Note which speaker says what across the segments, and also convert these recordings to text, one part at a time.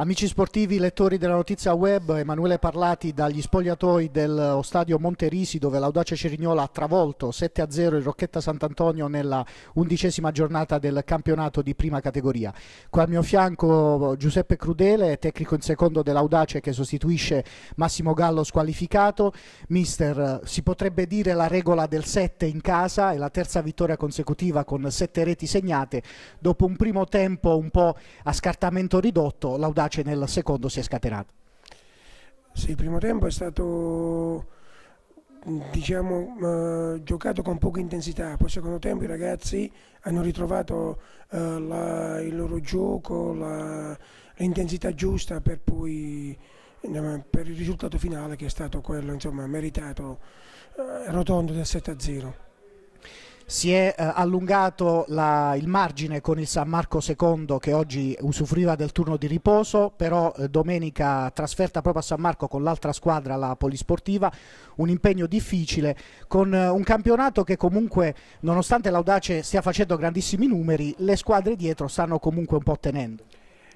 Speaker 1: Amici sportivi, lettori della notizia web, Emanuele Parlati dagli spogliatoi dello eh, stadio Monterisi dove l'Audace Cerignola ha travolto 7-0 il Rocchetta Sant'Antonio nella undicesima giornata del campionato di prima categoria. Qua al mio fianco eh, Giuseppe Crudele, tecnico in secondo dell'Audace che sostituisce Massimo Gallo squalificato. Mister, eh, si potrebbe dire la regola del 7 in casa, è la terza vittoria consecutiva con 7 reti segnate. Dopo un primo tempo un po' a scartamento ridotto, l'Audace invece nel secondo si è scatenato.
Speaker 2: Sì, il primo tempo è stato diciamo, eh, giocato con poca intensità, poi secondo tempo i ragazzi hanno ritrovato eh, la, il loro gioco, la, l'intensità giusta per poi per il risultato finale che è stato quello insomma, meritato eh, rotondo del 7-0 si è eh, allungato la, il
Speaker 1: margine con il San Marco II che oggi usufruiva del turno di riposo, però eh, domenica trasferta proprio a San Marco con l'altra squadra, la Polisportiva, un impegno difficile con eh, un campionato che comunque nonostante l'Audace stia facendo grandissimi numeri,
Speaker 2: le squadre dietro stanno comunque un po' tenendo.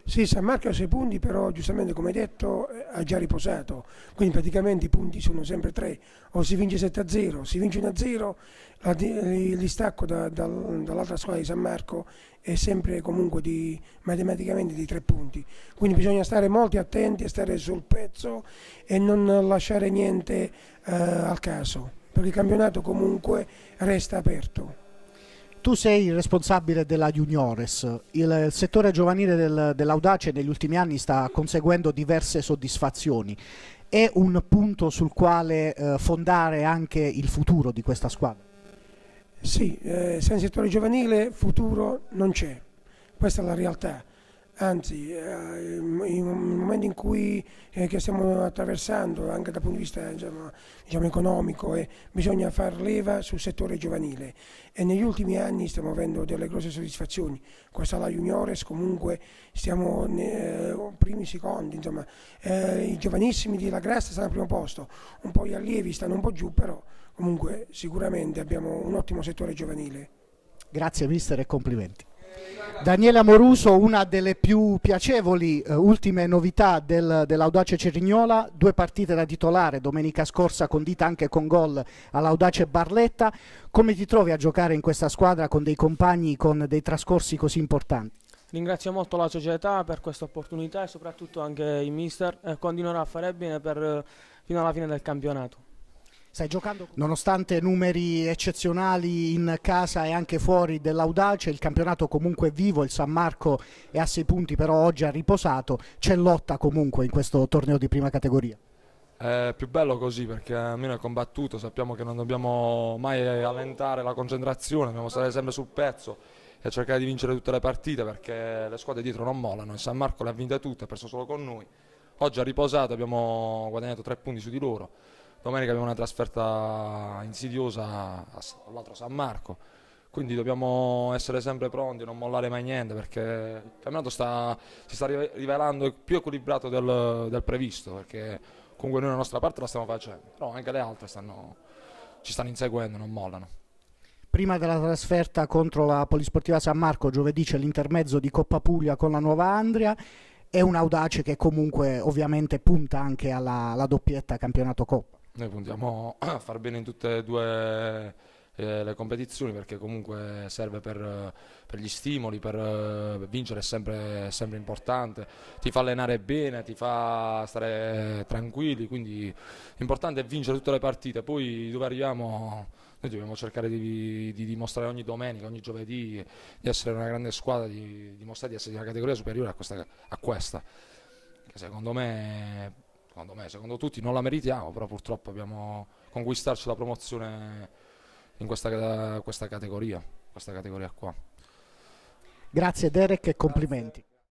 Speaker 2: Sì, San Marco ha sei punti, però giustamente come hai detto eh, ha già riposato, quindi praticamente i punti sono sempre tre, o si vince 7-0, si vince 1-0, il distacco da, da, dall'altra squadra di San Marco è sempre comunque di, matematicamente di tre punti, quindi bisogna stare molto attenti e stare sul pezzo e non lasciare niente eh, al caso, perché il campionato comunque resta aperto tu sei il responsabile
Speaker 1: della Juniores, il, il settore giovanile del, dell'Audace negli ultimi anni sta conseguendo diverse soddisfazioni, è un punto sul quale eh, fondare anche il futuro di questa squadra?
Speaker 2: Sì, eh, senza settore giovanile futuro non c'è, questa è la realtà anzi eh, in un momento in cui eh, che stiamo attraversando anche dal punto di vista diciamo, diciamo economico eh, bisogna far leva sul settore giovanile e negli ultimi anni stiamo avendo delle grosse soddisfazioni qua Sala Juniores comunque siamo eh, primi secondi insomma eh, i giovanissimi di La Grassa stanno al primo posto un po' gli allievi stanno un po' giù però comunque sicuramente abbiamo un ottimo settore giovanile grazie mister e complimenti
Speaker 1: Daniela Moruso, una delle più piacevoli eh, ultime novità del, dell'Audace Cerignola, due partite da titolare domenica scorsa condita anche con gol all'Audace Barletta. Come ti trovi a giocare in questa squadra con dei compagni con dei trascorsi così importanti?
Speaker 2: Ringrazio molto la società per questa opportunità e soprattutto anche il mister e eh, continuerà a fare bene per, eh, fino alla fine del campionato. Stai giocando
Speaker 1: nonostante numeri eccezionali in casa e anche fuori dell'Audace, il campionato comunque è vivo, il San Marco è a 6 punti però oggi ha riposato, c'è lotta comunque in questo torneo di prima categoria.
Speaker 3: È più bello così perché almeno è combattuto, sappiamo che non dobbiamo mai allentare la concentrazione, dobbiamo stare sempre sul pezzo e cercare di vincere tutte le partite perché le squadre dietro non mollano, il San Marco le ha vinte tutte, ha perso solo con noi, oggi ha riposato, abbiamo guadagnato tre punti su di loro domenica abbiamo una trasferta insidiosa all'altro San Marco, quindi dobbiamo essere sempre pronti, non mollare mai niente perché il campionato sta, si sta rivelando più equilibrato del, del, previsto perché comunque noi la nostra parte la stiamo facendo, però anche le altre stanno, ci stanno inseguendo, non mollano.
Speaker 1: Prima della trasferta contro la Polisportiva San Marco, giovedì c'è l'intermezzo di Coppa Puglia con la Nuova Andria è un audace che comunque ovviamente punta anche alla, alla doppietta campionato Coppa.
Speaker 3: Noi puntiamo a far bene in tutte e due eh, le competizioni perché comunque serve per, per gli stimoli, per, per eh, vincere è sempre, sempre, importante, ti fa allenare bene, ti fa stare tranquilli, quindi l'importante è vincere tutte le partite, poi dove arriviamo noi dobbiamo cercare di, di dimostrare ogni domenica, ogni giovedì di essere una grande squadra, di dimostrare di essere di una categoria superiore a questa. A questa. Secondo me secondo me, secondo tutti non la meritiamo, però purtroppo abbiamo conquistarci la promozione in questa, questa categoria, questa categoria qua.
Speaker 1: Grazie Derek e complimenti.